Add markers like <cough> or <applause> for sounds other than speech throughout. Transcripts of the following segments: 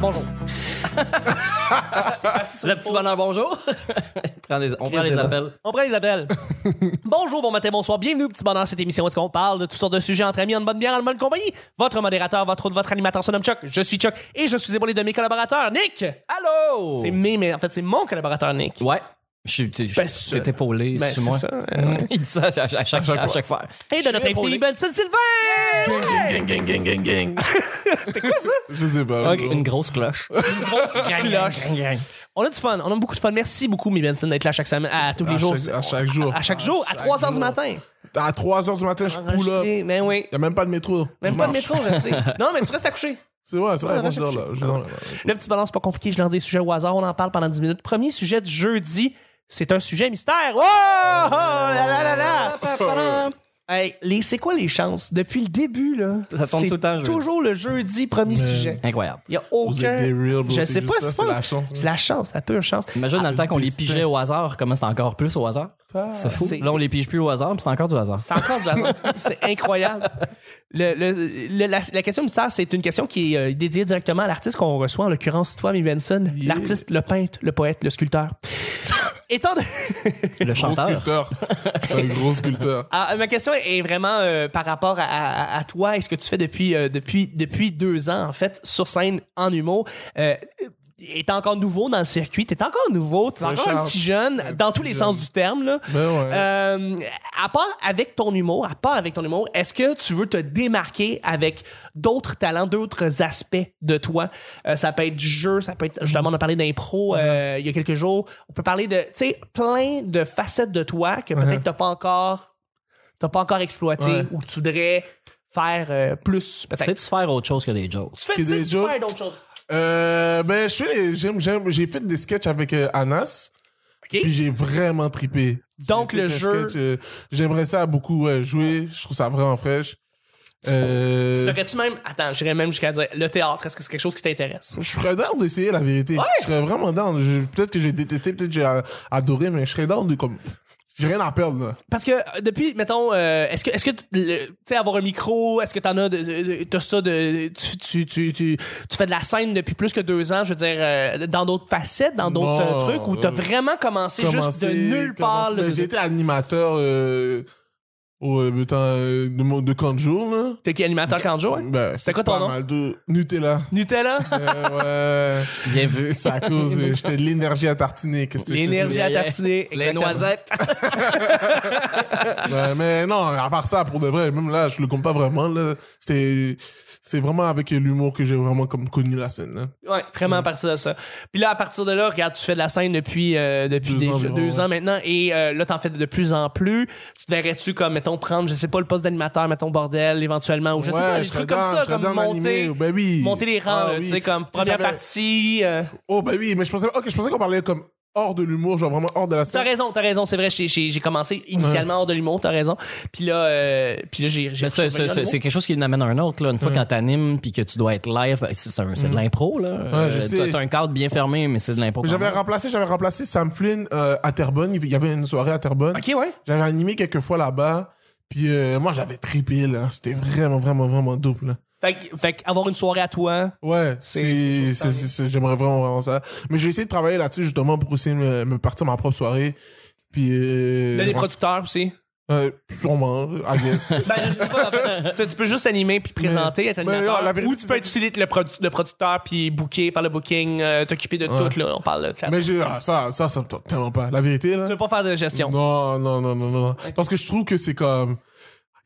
bonjour. <laughs> le petit bonheur, bonjour. <laughs> on prend les appels. On prend les appels. bonjour, bon matin, bonsoir. Bienvenue au petit bonheur, cette émission où est-ce qu'on parle de toutes sortes de sujets entre amis, en bonne bière, en bonne compagnie. Votre modérateur, votre votre animateur se nomme Chuck. Je suis Chuck et je suis épaulé de mes collaborateurs. Nick! Allô! C'est mes, mais en fait, c'est mon collaborateur, Nick. Ouais. T'es ben, épaulé, ben, c'est moi. Ça, <laughs> Il euh, dit ça à, chaque, fois à chaque fois. Et de notre invité, Benson Sylvain! Gang, gang, gang, gang, gang, <laughs> T'es quoi ça? Je sais pas. Une, grosse cloche. une grosse cloche. On a du fun, on a beaucoup de fun. Merci beaucoup, mes Benson, d'être là chaque semaine, à tous les jours. à chaque jour. À, chaque jour, à 3 h du matin. À 3 h du matin, je poule là. Ben oui. Y a même pas de métro. Même pas de métro, je sais. <laughs> Non, mais tu restes à coucher. C'est vrai, c'est vrai. là. Le petit balance, pas compliqué. Je lance des sujets au hasard. On en parle pendant 10 minutes. Premier sujet du jeudi. C'est un sujet mystère. Oh! oh <laughs> hey, les, c'est quoi les chances? Depuis le début, là, Ça tombe c'est tout le temps toujours le jeudi premier sujet. Incroyable. Il y a aucun... Je sais pas, si c'est pas- la chance. C'est hein. la chance, la pure chance. Imagine dans le temps qu'on les pigeait au hasard, comment c'était encore plus au hasard. Ça Là, on les pige plus au hasard, mais c'est encore du hasard. C'est encore du hasard. <laughs> c'est incroyable. la, question de ça, c'est une question qui est euh, dédiée directement à l'artiste qu'on reçoit, en l'occurrence, toi, Amy Benson. L'artiste, le peintre, le poète, le sculpteur. <laughs> Étant Le chanteur. sculpteur. <laughs> un gros sculpteur. Ah, ma question est vraiment euh, par rapport à, toi et ce que tu fais depuis, euh, depuis, depuis deux ans, en fait, sur scène, en humour est encore nouveau dans le circuit, t'es encore nouveau, t'es encore un petit jeune, dans tous les sens du terme. Là. Ben euh, à part avec ton humour, à part avec ton humour, est-ce que tu veux te démarquer avec d'autres talents, d'autres aspects de toi? Euh, ça peut être du jeu, ça peut être, justement, on a parlé d'impro euh, uh-huh. il y a quelques jours. On peut parler de, tu sais, plein de facettes de toi que peut-être tu uh-huh. t'as pas encore, t'as pas encore exploité ou que tu voudrais faire plus. Peut-être. Tu sais, tu faire autre chose que des jokes. Tu fais, des jokes. Tu fais d'autres choses. Euh, ben, je j'ai fait des sketchs avec euh, Anas. Puis j'ai vraiment tripé. Donc le jeu. Euh, j'aimerais ça beaucoup euh, jouer. Je trouve ça vraiment fraîche. Euh... ferais tu même. Attends, j'irais même jusqu'à dire le théâtre, est-ce que c'est quelque chose qui t'intéresse? Je serais d'ordre d'essayer la vérité. Je serais vraiment d'ordre. Peut-être que j'ai détesté, peut-être que j'ai adoré, mais je serais dans de comme j'ai rien à perdre, là. Parce que euh, depuis, mettons, euh, est-ce que, est-ce que tu sais, avoir un micro, est-ce que t'en as, t'as ça de, tu, tu, tu, tu, fais de la scène depuis plus que deux ans, je veux dire, euh, dans d'autres facettes, dans d'autres trucs, où t'as vraiment commencé, juste de nulle part. J'ai été animateur Ouais, mais euh, de, de Kanjo, là. T'es qui animateur Kanjo, hein? Ben, C'était quoi ton nom? Mal Nutella. Nutella? <laughs> Eh ouais. Bien vu. C'est à cause, j'étais de l'énergie à tartiner. Qu'est-ce que L'énergie à tartiner. Les noisettes. <laughs> mais non, à part ça, pour de vrai, même là, je le compte pas vraiment, là. C'était, c'est vraiment avec l'humour que j'ai vraiment comme connu la scène. Hein. Ouais, vraiment à partir de ça. Puis là, à partir de là, regarde, tu fais de la scène depuis, euh, depuis deux, ans, maintenant, et euh, là, t'en fais de plus en plus. Tu verrais-tu comme, mettons, prendre, je sais pas, le poste d'animateur, mettons, bordel, éventuellement, ou je sais pas, des trucs comme ça, comme monter, ben monter les rangs, ah tu sais, comme première partie. Euh. Oh, ben oui, mais je pensais, je pensais qu'on parlait comme hors de l'humour, genre vraiment hors de la scène. T'as raison, t'as raison, c'est vrai, j'ai commencé initialement hors de l'humour, t'as raison. Puis là, euh, puis là j'ai. Ben, c'est quelque chose qui m'amène à un autre, là. Une fois quand quand t'animes puis que tu dois être live, ben, c'est de mm. l'impro, là. Euh, t'as un cadre bien fermé, mais c'est de l'impro. J'avais remplacé, j'avais remplacé Sam Flynn euh, à Terbonne Il y avait une soirée à Terrebonne. Ok, ouais. J'avais animé quelques fois là-bas. Puis moi, j'avais trippé, là. C'était vraiment, vraiment, vraiment double, fait, fait avoir une soirée à toi. Ouais, c'est, j'aimerais vraiment, vraiment ça. Mais j'ai essayé de travailler là-dessus justement pour essayer de me, partir ma propre soirée. Puis. Euh, les producteurs aussi. Euh, sûrement, à guess. <laughs> ben, je sais pas, tu peux juste animer puis présenter, être animateur. Mais, ou tu peux être le, le, producteur puis booker, faire le booking, euh, t'occuper de tout, là. On parle de ça. Mais ah, ça, ça, ça me tente tellement pas. La vérité, là. Tu veux pas faire de gestion. Non, non, non, non, non. Parce que je trouve que c'est comme.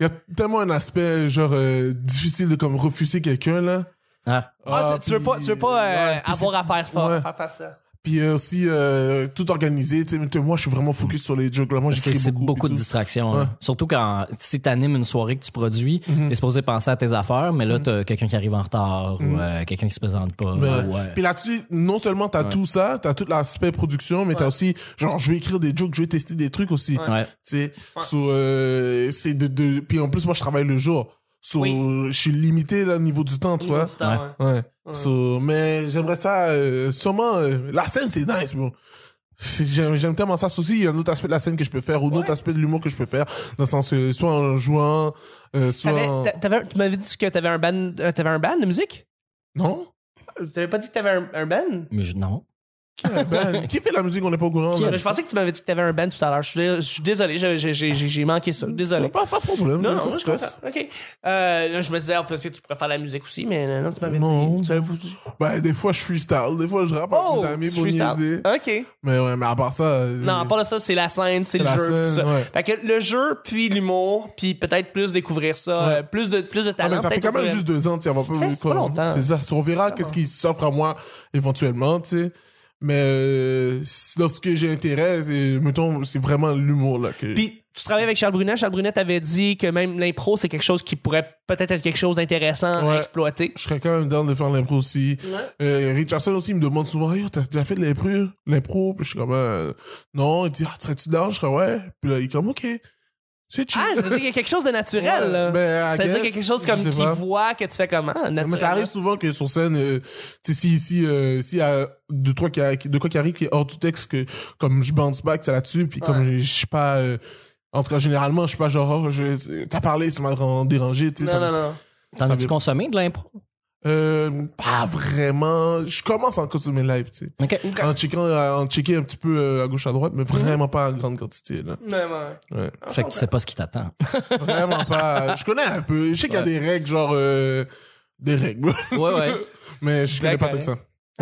Il y a tellement un aspect, genre, euh, difficile de comme refuser quelqu'un, là. Ah. Ah, tu, veux pas, tu veux pas euh, avoir à faire, faire face à ça. Puis euh, aussi, euh, tout organisé. moi, je suis vraiment focus sur les jokes. Là, moi, j'écris beaucoup. beaucoup de distractions. Surtout quand, si t'animes une soirée que tu produis, mhm. t'es supposé penser à tes affaires, mais là, mhm. t'as quelqu'un qui arrive en retard ou mhm. euh, quelqu'un qui se présente pas. Puis là-dessus, non seulement t'as tout ça, t'as tout l'aspect production, mais t'as aussi, genre, je vais écrire des jokes, je vais tester des trucs aussi. Tu sais, c'est de, de... Puis en plus, moi, je travaille le jour. So, je suis limité là, au niveau du temps, tu vois. ouais. mais j'aimerais ça, euh, sûrement, euh, la scène, c'est nice, bro. J'aime tellement ça. Aussi, il y a un autre aspect de la scène que je peux faire, ou un autre aspect de l'humour que je peux faire, dans le sens euh, soit en jouant, soit Tu m'avais dit que t'avais un band, avais un band de musique? Non. Tu n'avais pas dit que t'avais un, un band? Mais non. Ben, <laughs> qui fait la musique, on n'est pas au courant. je pensais que tu m'avais dit que tu avais un band tout à l'heure. Je, suis désolé, j'ai manqué ça. Désolé. Pas, de problème. Non, non, ça Ok. Euh, je me disais, oh, que tu pourrais faire la musique aussi, mais euh, non, tu m'avais dit. Tu Ben, des fois, je freestyle. Des fois, je rappe avec oh, mes amis pour niaiser. Ok. Mais ouais, mais à part ça. Euh, non, à part ça, c'est la scène, c'est le jeu. tout ça. que le jeu, puis l'humour, puis peut-être plus découvrir ça, plus, de, plus de ah, talent. ça fait quand même juste deux ans, tu on va pas. C'est ça. On verra qu'est-ce qu'il s'offre à moi éventuellement, tu sais. Mais euh, lorsque j'ai intérêt, mettons, c'est vraiment l'humour là que. Puis tu travailles avec Charles Brunet. Charles Brunet avait dit que même l'impro, c'est quelque chose qui pourrait peut-être être quelque chose d'intéressant à exploiter. Je serais quand même dans de faire l'impro aussi. Euh, Richardson aussi me demande souvent Tu as fait de l'impro L'impro Puis je suis comme euh, Non. Il dit ah, Serais-tu dans Je serais Ouais. Puis là, il est comme Ok. C'est Ah, ça veut dire qu'il y a quelque chose de naturel. là. Ben, ça veut dire qu'il y a quelque chose comme qui voit que tu fais comment, naturel. Ah, Mais ça arrive hein. souvent que sur scène, euh, tu sais, si, si, y euh, euh, a de, quoi qui arrive qui est hors du texte, que comme je bounce back là-dessus, puis comme je suis pas. en tout cas, généralement, je suis pas genre, oh, t'as parlé, tu m'a dérangé, tu sais. Non, non, non. T'en as-tu consommé de l'impro? Euh, pas vraiment. Je commence en mes live, tu sais. En checkant, euh, en un petit peu euh, à gauche à droite, mais mhm. vraiment pas en grande quantité, là. Ouais, ouais. Fait que tu sais pas ce qui t'attend. <laughs> vraiment pas. Je connais un peu. Je sais qu'il y a des règles, genre, euh, des règles. ouais, ouais. <laughs> mais je connais pas tout ça. Hein.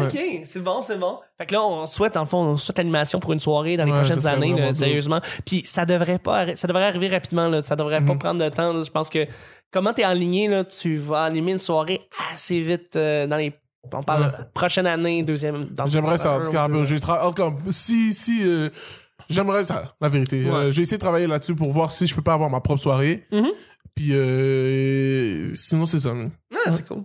OK, c'est bon, c'est bon. Fait que là, on souhaite, en fond, on souhaite l'animation pour une soirée dans les prochaines années, sérieusement. Puis ça devrait pas ça devrait arriver rapidement, ça devrait pas mhm. prendre de temps. Je pense que comment tu es aligné, là, tu vas animer une soirée assez vite euh, dans les on parle prochaine année, deuxième. J'aimerais ça, en tout cas, si, si, euh, j'aimerais ça, la vérité. Euh, j'ai essayé de travailler là-dessus pour voir si je peux pas avoir ma propre soirée. Mhm. Puis, sinon, c'est ça. Ah, c'est cool.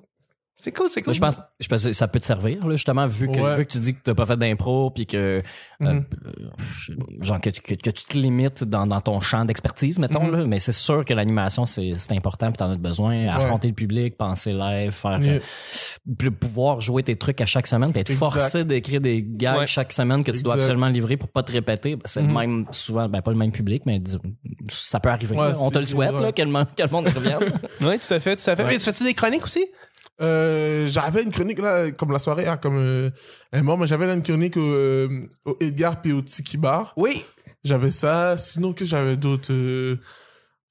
C'est cool, c'est cool. Je pense, je ça peut te servir, justement, vu que, tu dis que tu n'as pas fait d'impro, puis euh, mm-hmm. euh, que, que, tu te limites dans, ton champ d'expertise, mettons. Mm-hmm. mais c'est sûr que l'animation, c'est important, puis tu en as besoin. Affronter le public, penser live, faire. Euh, pouvoir jouer tes trucs à chaque semaine, puis être forcé d'écrire des gags chaque semaine que tu dois absolument livrer pour pas te répéter. Ben, c'est mm-hmm. même, souvent, ben, pas le même public, mais ça peut arriver. On te le souhaite, là, que, le monde, que revienne. <laughs> oui, tout à fait, tu fais-tu des chroniques aussi? Euh, j'avais une chronique là, comme la soirée, hein, comme euh, j'avais une chronique au, euh, Edgar puis au Bar. Oui. J'avais ça. Sinon, que j'avais d'autres euh,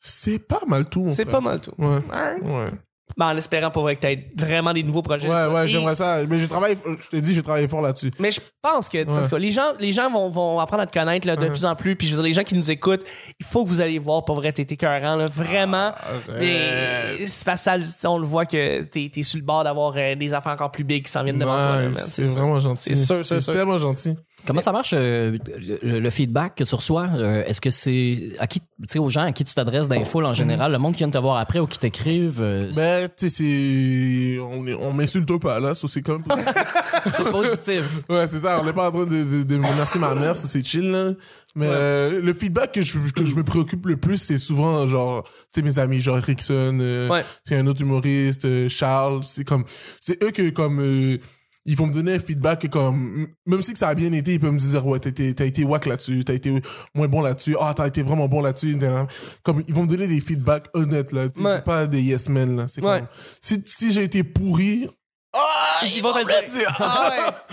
C'est pas mal tout. C'est pas mal tout. Ouais. ouais. Ben, en espérant pour vrai que tu aies vraiment des nouveaux projets. Ouais, ouais, j'aimerais ça. Mais je travaille, je t'ai dit je travaille fort là-dessus. Mais je pense que, les gens, les gens vont, apprendre à te connaître de plus en plus. Puis je veux dire, les gens qui nous écoutent, il faut que vous allez voir pour vrai, t'es écœurant, Vraiment. et c'est pas ça, on le voit que t'es es sur le bord d'avoir euh, des affaires encore plus big qui s'en viennent devant toi. C'est vraiment gentil. C'est sûr, c'est tellement gentil. Comment ça marche euh, le, feedback que tu reçois euh, Est-ce que c'est à qui, aux gens à qui tu t'adresses dans les foules en mm-hmm. général, le monde qui vient te voir après ou qui t'écrivent euh, Ben, tu sais, on, m'insulte on m'insulte pas là, ça c'est comme <laughs> c'est positif. ouais, c'est ça. On n'est pas en train de, de, de menacer ma mère, ça c'est chill. Là. Mais le feedback que je, que je me préoccupe le plus, c'est souvent genre, tu sais, mes amis, genre Rickson, c'est un autre humoriste, Charles, c'est comme, c'est eux que comme ils vont me donner un feedback comme, même si que ça a bien été, ils peuvent me dire, ouais, t'as été wack là-dessus, t'as été moins bon là-dessus, ah, t'as été vraiment bon là-dessus, comme, ils vont me donner des feedbacks honnêtes, là, c'est pas des yes men, là, c'est si, si j'ai été pourri, ah, ils, vont, me le dire. Ah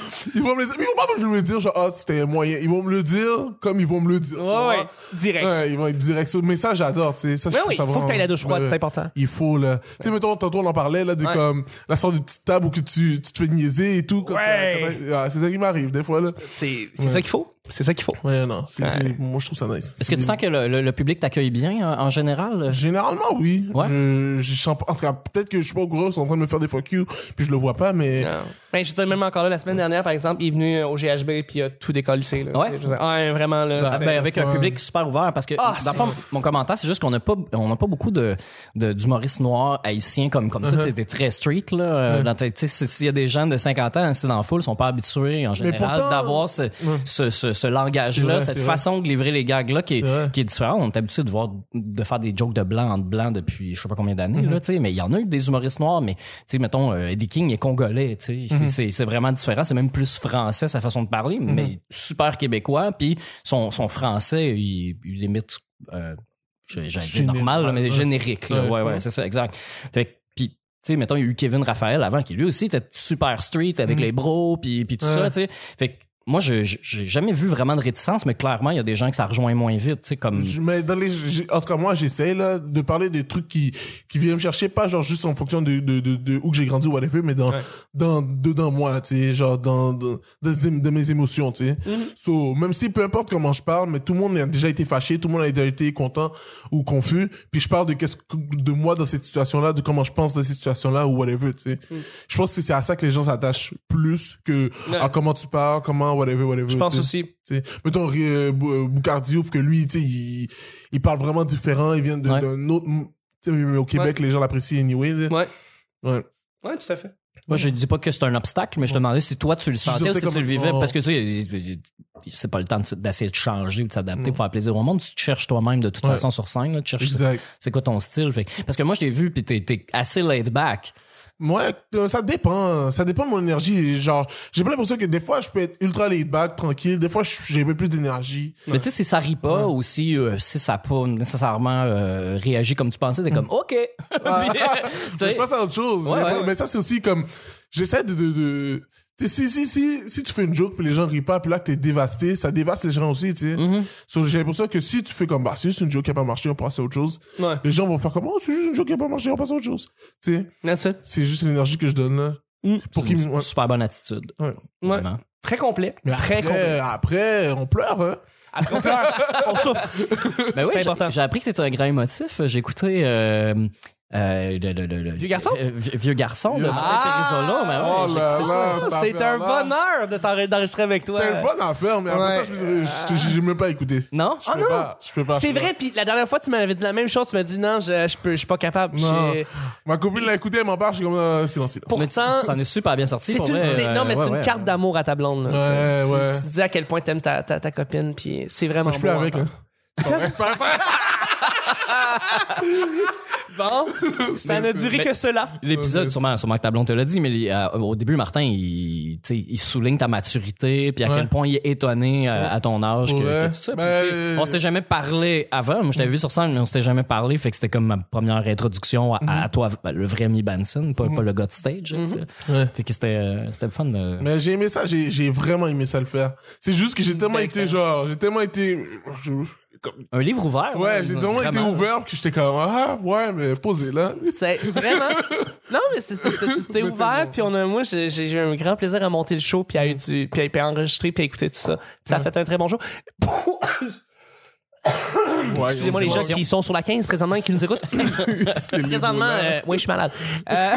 <laughs> ils vont me le dire. Mais ils vont pas me le dire, genre, ah, c'était moyen. Ils vont me le dire comme ils vont me le dire. Ouais, ouais. Direct. Ouais, ils vont être direct sur le message, j'adore, tu sais. Ça, je ça faut que t'ailles la douche froide, c'est important. Il faut, là. Tu sais, mettons, tantôt, on en parlait, là, de comme, la sorte de petite table où que tu, tu te fais niaiser et tout. Quand, ah, c'est ça qui m'arrive, des fois, là. C'est, c'est ça qu'il faut c'est ça qu'il faut. Ouais, non. Moi, je trouve ça nice. Est-ce que tu sens que le, public t'accueille bien en général? Généralement, oui. Ouais. Je, en tout cas, peut-être que je suis pas au gros, ils sont en train de me faire des fuck you, puis je le vois pas, mais. Ben, je dirais même encore là, la semaine dernière, par exemple, il est venu euh, au GHB puis il a tout décollissé. Ouais. Ah, vraiment, là. Ah, ben, avec un public super ouvert parce que Ah, mon commentaire c'est juste qu'on n'a pas on pas beaucoup de de- d'humoristes noirs haïtiens comme comme toi uh-huh. t'es- très street là euh, dans tu sais, s'il y a des gens de 50 ans assis dans la foule ils sont pas habitués en général d'avoir ce, ce, langage-là, cette façon de livrer les gags-là qui, est différente. On est habitué de voir de faire des jokes de blanc en blanc depuis je sais pas combien d'années, mhm. mais il y en a eu des humoristes noirs, mais mettons, euh, Eddie King est congolais, mhm. c'est vraiment différent, c'est même plus français sa façon de parler, mhm. mais super québécois, puis son, français, il, il limite, euh, normal, mais générique, ouais, ouais, c'est ça, exact. Puis, tu mettons, il y a eu Kevin Raphaël avant, qui lui aussi était super street avec les bros, puis tout ça, tu sais. Fait que moi, je j'ai jamais vu vraiment de réticence, mais clairement, il y a des gens que ça rejoint moins vite, comme... mais dans les, en tout cas, moi, j'essaie là, de parler des trucs qui, qui viennent me chercher, pas genre juste en fonction de, de, de, où j'ai grandi ou whatever, mais dans, dans, dedans moi, tu genre dans, dans, mes émotions, mm-hmm. même si peu importe comment je parle, mais tout le monde a déjà été fâché, tout le monde a déjà été content ou confus, puis je parle de qu'est-ce de moi dans cette situation-là, de comment je pense dans cette situation-là ou whatever, tu sais. Mm. Je pense que c'est à ça que les gens s'attachent plus que à comment tu parles, comment je pense aussi. mais ton euh, euh que lui, il, parle vraiment différent, il vient d'un autre. au Québec, les gens l'apprécient anyway. Ouais. Ouais. Ouais, tout à fait. Moi, je dis pas que c'est un obstacle, mais je te demandais si toi, tu le sentais ou si tu le vivais. Oh. Parce que, tu sais, c'est pas le temps d'essayer de changer ou de s'adapter pour faire plaisir au monde. Tu te cherches toi-même de toute façon sur scène. tu cherches c'est quoi ton style. Parce que moi, je t'ai vu, puis t'es, es assez laid back. Moi, euh, ça dépend. Ça dépend de mon énergie. Genre, j'ai pas ça que des fois, je peux être ultra laid back, tranquille. Des fois, j'ai un peu plus d'énergie. Mais tu sais, si ça rit pas aussi, euh, si, ça pas nécessairement euh, réagi comme tu pensais, t'es comme mm. OK. <laughs> <laughs> je pense à autre chose. mais ça, c'est aussi comme. J'essaie de si, si, si, si tu fais une joke puis les gens rient pas, puis là que t'es dévasté, ça dévaste les gens aussi, tu sais. Mhm. j'ai l'impression que si tu fais comme, bah, c'est une joke qui a pas marché, on passe à autre chose, les gens vont faire comme, oh, c'est juste une joke qui a pas marché, on passe à autre chose. Tu sais. C'est juste l'énergie que je donne là. Mm. Pour une super bonne attitude. Ouais. Très complet. après, Après, on pleure, hein. Après, on pleure, on souffre. Ben oui, J'ai appris que c'était un grand émotif. J'ai écouté. Euh, euh, vieux garçon? Euh, vieux garçon de ah, C'est un bonheur de d'enregistrer avec toi. C'était un fun à faire, mais après ça, je n'ai même pas écouté. Non? Je oh non! peux pas. C'est vrai, puis la dernière fois, tu m'avais dit la même chose. Tu m'as dit non, je, je, peux, je suis pas capable. Ma copine l'a écouté, elle m'en parle, je suis comme euh, Pourtant, ça en est super bien sorti. non, euh, mais c'est une carte d'amour à ta blonde. Tu, dis à quel point t'aimes ta, ta, copine, puis c'est vraiment. Je suis avec, hein. là. <laughs> <laughs> bon, ça n'a duré que cela. L'épisode, sûrement, sûrement que ta te l'a dit, mais euh, au début, Martin, il, souligne ta maturité, puis à quel point il est étonné euh, à ton âge. Que, ben, on s'était jamais parlé avant. Moi, je t'avais mm. vu sur scène, mais on s'était jamais parlé. Fait que c'était comme ma première introduction à, mm-hmm. toi, ben, le vrai Mi Benson, pas, mm-hmm. le gars stage. Mm-hmm. Fait que c'était euh, le fun. Mais j'ai aimé ça, j'ai vraiment aimé ça le faire. C'est juste que j'ai mm, tellement ben, été, genre, j'ai tellement été. Un livre ouvert. Ouais, j'ai vraiment été ouvert, que j'étais comme, ah, ouais, mais posez là. C'est vraiment. non, mais c'est ça, t'es <laughs> ouvert, puis on a, moi, j'ai eu un grand plaisir à monter le show, puis à, du, puis à, enregistrer, puis à écouter tout ça. Puis ça a ah. fait un très bon show. <coughs> Excusez-moi les gens qui sont sur la 15 présentement et qui nous écoutent. <laughs> présentement, euh, oui, je suis malade. Euh,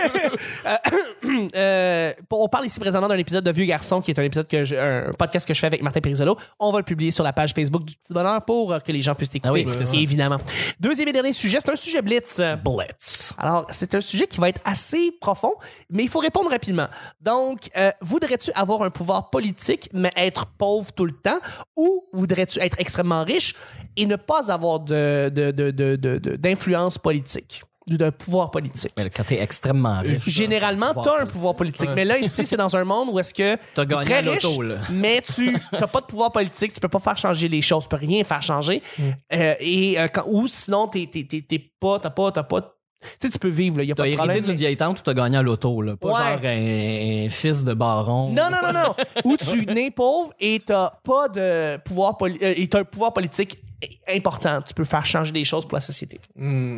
<laughs> euh, <clears throat> Euh, on parle ici présentement d'un épisode de Vieux Garçon, qui est un épisode que un podcast que je fais avec Martin Perisolo. On va le publier sur la page Facebook du Petit Bonheur pour euh, que les gens puissent ah écouter, évidemment. Deuxième et dernier sujet, c'est un sujet blitz. Blitz. Alors, c'est un sujet qui va être assez profond, mais il faut répondre rapidement. Donc, euh, voudrais-tu avoir un pouvoir politique, mais être pauvre tout le temps, ou voudrais-tu être extrêmement riche et ne pas avoir d'influence de, politique? d'un pouvoir politique. Mais quand t'es extrêmement riche. Généralement, t'as un pouvoir, politique. Mais là, ici, c'est dans un monde où est-ce que t'as gagné très riche, <laughs> mais tu t'as pas de pouvoir politique, tu peux pas faire changer les choses, tu peux rien faire changer. Mm. Euh, et euh, ou sinon, t'es, t'es, pas, t'as pas, t'as pas tu sais, tu peux vivre, là. pas T'as hérité d'une vieille tante ou t'as gagné à l'auto, là. Pas genre un, fils de baron. Non, non, non, non. <laughs> ou tu nais pauvre et t'as pas de pouvoir, politique... Euh, et t'as un pouvoir politique important. Tu peux faire changer des choses pour la société. Hmm.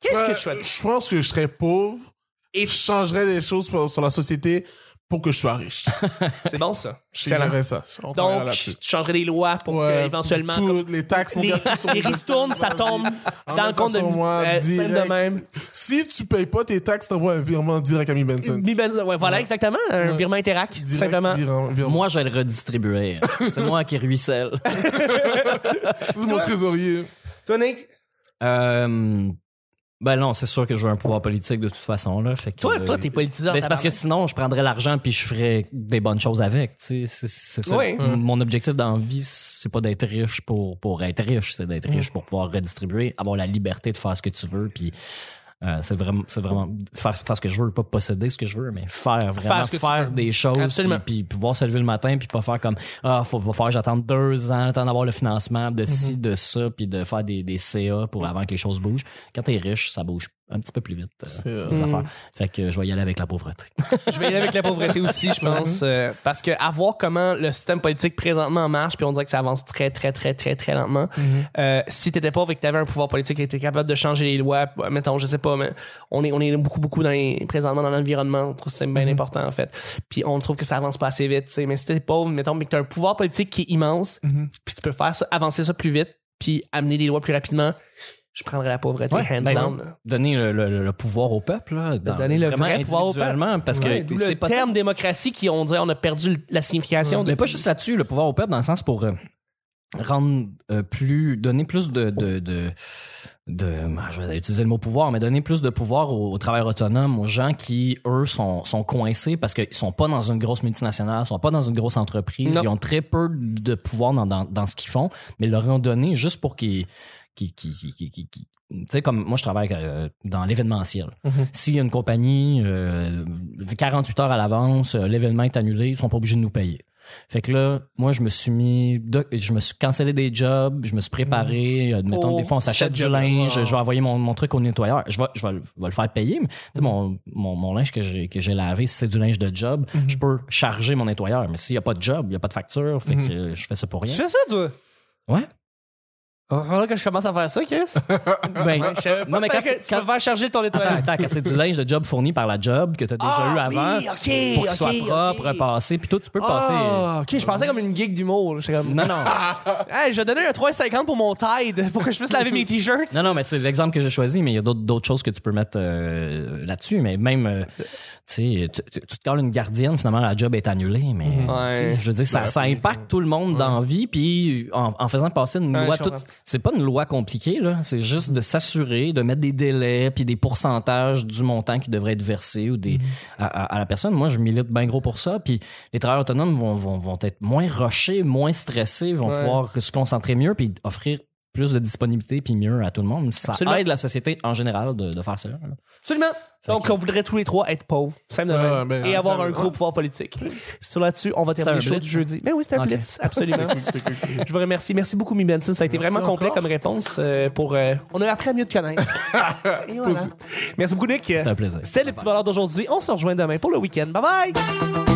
Qu'est-ce que ben, tu choisis? Je pense que je serais pauvre et je changerais des choses pour, sur la société pour que je sois riche. <laughs> c'est bon, ça. Je J'aimerais ça. Donc, tu changerais les lois pour que, éventuellement... les taxes, mon les, gars, tournent, les ça tombe dans le compte de... Moi, même. Si tu payes pas tes taxes, t'envoies un virement direct à Mibenson. Benson. ouais, voilà, exactement. Un virement Interac, simplement. Moi, je vais le redistribuer. c'est moi qui ruisselle. <laughs> c'est mon trésorier. Toi, Nick? Euh... Ben non, c'est sûr que je veux un pouvoir politique de toute façon. Là. Fait que, toi, euh, toi, t'es politisant. Ben, c'est parce que sinon, je prendrais l'argent puis je ferais des bonnes choses avec. C'est ça. Mm. Mon objectif dans la vie, c'est pas d'être riche pour, pour être riche, c'est d'être mm. riche pour pouvoir redistribuer, avoir la liberté de faire ce que tu veux, puis euh, c'est vraiment, c'est vraiment faire, ce que je veux, pas posséder ce que je veux, mais faire vraiment faire, des choses, puis pouvoir se lever le matin, puis pas faire comme ah faut, va faire j'attends deux ans, attendre d'avoir le financement de ci, mhm. de ça, puis de faire des, des CA pour avant que les choses bougent. Quand t'es riche, ça bouge un petit peu plus vite euh, euh, affaires. Mm. Fait que euh, je vais y aller avec la pauvreté. <laughs> je vais y aller avec la pauvreté aussi, je pense. parce que à voir comment le système politique présentement marche, puis on dirait que ça avance très, très, très, très, très lentement. Mm-hmm. si t'étais pauvre et que t'avais un pouvoir politique et que t'étais capable de changer les lois, mettons, je sais pas, mais on est, on est beaucoup, beaucoup dans présentement dans l'environnement. On trouve que c'est bien mm-hmm. important, en fait. Puis on trouve que ça avance pas assez vite, Mais si t'es pauvre, mettons, mais que t'as un pouvoir politique qui est immense, mm-hmm. puis tu peux faire ça, avancer ça plus vite, puis amener les lois plus rapidement, je prendrais la pauvreté hands ben, down. Donner le, pouvoir au peuple. donner le vrai pouvoir au peuple. Parce que c'est le terme démocratie qui, on dirait, on a perdu la signification. de... Mais pas juste là-dessus, le pouvoir au peuple, dans le sens pour euh, rendre euh, plus. donner plus de. de, de, ah, je vais utiliser le mot pouvoir, mais donner plus de pouvoir au, travail autonome, aux gens qui, eux, sont, sont coincés parce qu'ils ne sont pas dans une grosse multinationale, ils ne sont pas dans une grosse entreprise, ils ont très peu de pouvoir dans, dans ce qu'ils font, mais ils leur ont donné juste pour qu'ils tu sais, comme moi, je travaille euh, dans l'événementiel. Mhm. Si une compagnie, 48 euh, heures à l'avance, euh, l'événement est annulé, ils ne sont pas obligés de nous payer. Fait que là, moi, je me suis mis, je me suis cancellé des jobs, je me suis préparé, mhm. mettons, des fois, on s'achète du linge, je vais envoyer mon, truc au nettoyeur, je vais, je le faire payer, mais mon, mon, linge que j'ai lavé, si c'est du linge de job, mhm. je peux charger mon nettoyeur, mais s'il n'y a pas de job, il n'y a pas de facture, fait que je fais ça pour rien. Tu fais ça, toi? Ouais. Oh, je commence à faire ça, Chris. <laughs> ben, non, mais quand, que tu vas peux faire charger ton étoile. Attends, c'est du linge de job fourni par la job que tu as déjà ah, eu avant. Oui, OK. pour qu'il soit propre, passé, puis tout, tu peux passer. Ah, ok, je pensais comme une gig d'humour. Comme... Non, non. <laughs> hey, je vais donner un 3,50 pour mon Tide pour que je puisse laver mes t-shirts. Non, non, mais c'est l'exemple que j'ai choisi, mais il y a d'autres choses que tu peux mettre euh, là-dessus. Mais même, euh, tu, tu te calles une gardienne, finalement, la job est annulée. Mais mhm. je veux dire, ça, impacte tout le monde dans la vie, puis en, faisant passer une loi toute c'est pas une loi compliquée, là. C'est juste de s'assurer, de mettre des délais, puis des pourcentages du montant qui devrait être versé ou des, mhm. à, la personne. Moi, je milite bien gros pour ça. Puis les travailleurs autonomes vont, vont, vont être moins rushés, moins stressés, vont pouvoir se concentrer mieux, puis offrir plus de disponibilité puis mieux à tout le monde. Ça Absolument. aide la société en général de, faire ça. Absolument. Donc, on voudrait tous les trois être pauvres, simple le ah, ben, et avoir un gros pouvoir politique. Sur là-dessus, on va terminer le show du jeudi. Mais ben oui, c'était un blitz, absolument. <laughs> Je vous remercie. Merci beaucoup, Mimenson. Ça a été vraiment complet comme réponse. Euh, pour, euh, on a appris à mieux te connaître. <laughs> Merci beaucoup, Nick. C'était un plaisir. C'est le petit bonheur d'aujourd'hui. On se rejoint demain pour le week-end. Bye bye!